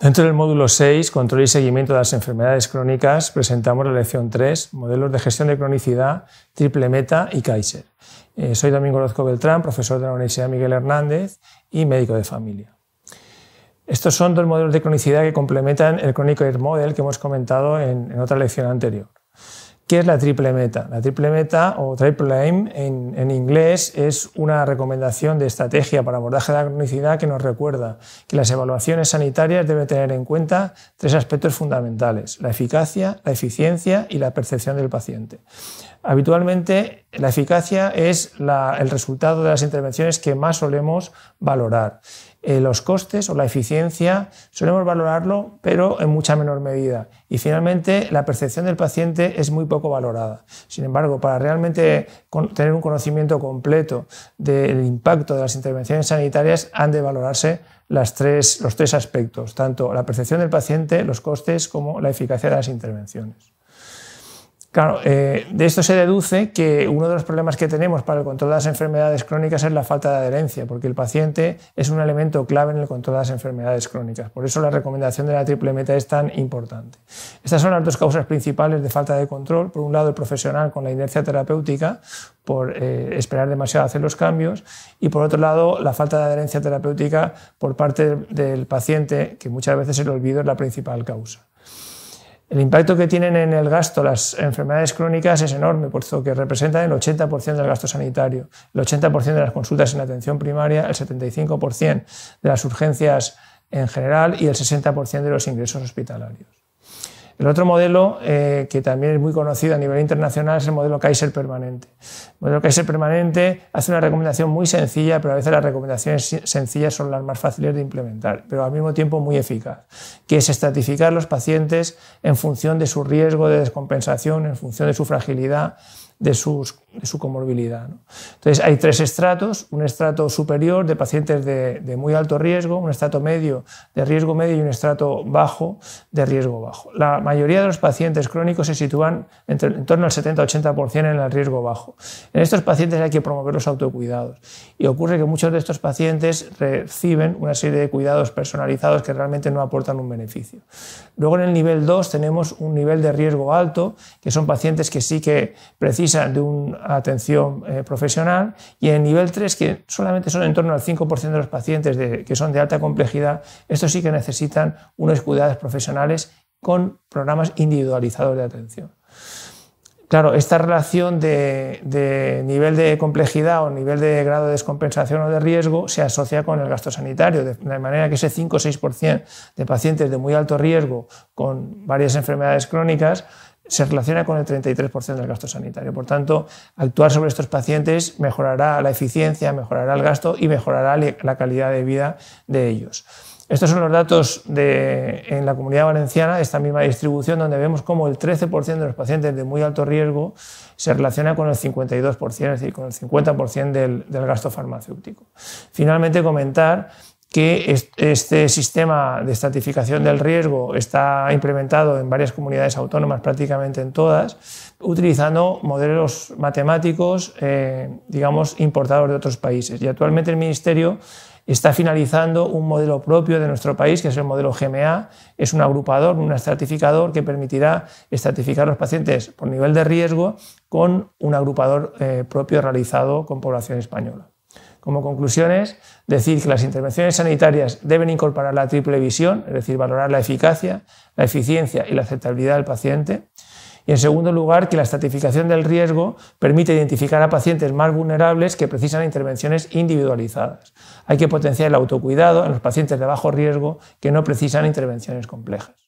Dentro del módulo 6, control y seguimiento de las enfermedades crónicas, presentamos la lección 3, modelos de gestión de cronicidad, triple meta y Kaiser. Eh, soy Domingo Lozco Beltrán, profesor de la Universidad Miguel Hernández y médico de familia. Estos son dos modelos de cronicidad que complementan el Chronic Air Model que hemos comentado en otra lección anterior. ¿Qué es la triple meta? La triple meta o triple aim en, inglés es una recomendación de estrategia para abordaje de la cronicidad que nos recuerda que las evaluaciones sanitarias deben tener en cuenta tres aspectos fundamentales, la eficacia, la eficiencia y la percepción del paciente. Habitualmente la eficacia es el resultado de las intervenciones que más solemos valorar eh, los costes o la eficiencia solemos valorarlo, pero en mucha menor medida. Y finalmente, la percepción del paciente es muy poco valorada. Sin embargo, para realmente tener un conocimiento completo del impacto de las intervenciones sanitarias, han de valorarse los tres aspectos, tanto la percepción del paciente, los costes, como la eficacia de las intervenciones. Claro, eh, de esto se deduce que uno de los problemas que tenemos para el control de las enfermedades crónicas es la falta de adherencia, porque el paciente es un elemento clave en el control de las enfermedades crónicas. Por eso la recomendación de la triple meta es tan importante. Estas son las dos causas principales de falta de control. Por un lado, el profesional con la inercia terapéutica, por eh, esperar demasiado a hacer los cambios, y por otro lado, la falta de adherencia terapéutica por parte del paciente, que muchas veces el olvido es la principal causa. El impacto que tienen en el gasto las enfermedades crónicas es enorme, por eso que representan el 80% del gasto sanitario, el 80% de las consultas en atención primaria, el 75% de las urgencias en general y el 60% de los ingresos hospitalarios. El otro modelo, eh, que también es muy conocido a nivel internacional, es el modelo Kaiser permanente. El modelo Kaiser permanente hace una recomendación muy sencilla, pero a veces las recomendaciones sencillas son las más fáciles de implementar, pero al mismo tiempo muy eficaz, que es estratificar los pacientes en función de su riesgo de descompensación, en función de su fragilidad, de, sus, de su comorbilidad. Entonces, hay tres estratos, un estrato superior de pacientes de, de, muy alto riesgo, un estrato medio de riesgo medio y un estrato bajo de riesgo bajo. La mayoría de los pacientes crónicos se sitúan entre, en torno al 70-80% en el riesgo bajo. En estos pacientes hay que promover los autocuidados y ocurre que muchos de estos pacientes reciben una serie de cuidados personalizados que realmente no aportan un beneficio. Luego en el nivel 2 tenemos un nivel de riesgo alto, que son pacientes que sí que precisan de una atención eh, profesional y en el nivel 3, que solamente son en torno al 5% de los pacientes que son de alta complejidad, estos sí que necesitan unos cuidados profesionales con programas individualizados de atención. Claro, esta relación de, nivel de complejidad o nivel de grado de descompensación o de riesgo se asocia con el gasto sanitario, de manera que ese 5 o 6% de pacientes de muy alto riesgo con varias enfermedades crónicas se relaciona con el 33% del gasto sanitario. Por tanto, actuar sobre estos pacientes mejorará la eficiencia, mejorará el gasto y mejorará la calidad de vida de ellos. Estos son los datos de, en la comunidad valenciana, esta misma distribución, donde vemos cómo el 13% de los pacientes de muy alto riesgo se relaciona con el 52%, es decir, con el 50% del gasto farmacéutico. Finalmente, comentar que este sistema de estratificación del riesgo está implementado en varias comunidades autónomas, prácticamente en todas, utilizando modelos matemáticos, eh, digamos, importados de otros países. Y actualmente el Ministerio está finalizando un modelo propio de nuestro país, que es el modelo GMA. Es un agrupador, un estratificador que permitirá estratificar los pacientes por nivel de riesgo con un agrupador eh, propio realizado con población española. Como conclusiones, decir que las intervenciones sanitarias deben incorporar la triple visión, es decir, valorar la eficacia, la eficiencia y la aceptabilidad del paciente. Y en segundo lugar, que la estratificación del riesgo permite identificar a pacientes más vulnerables que precisan intervenciones individualizadas. Hay que potenciar el autocuidado en los pacientes de bajo riesgo que no precisan intervenciones complejas.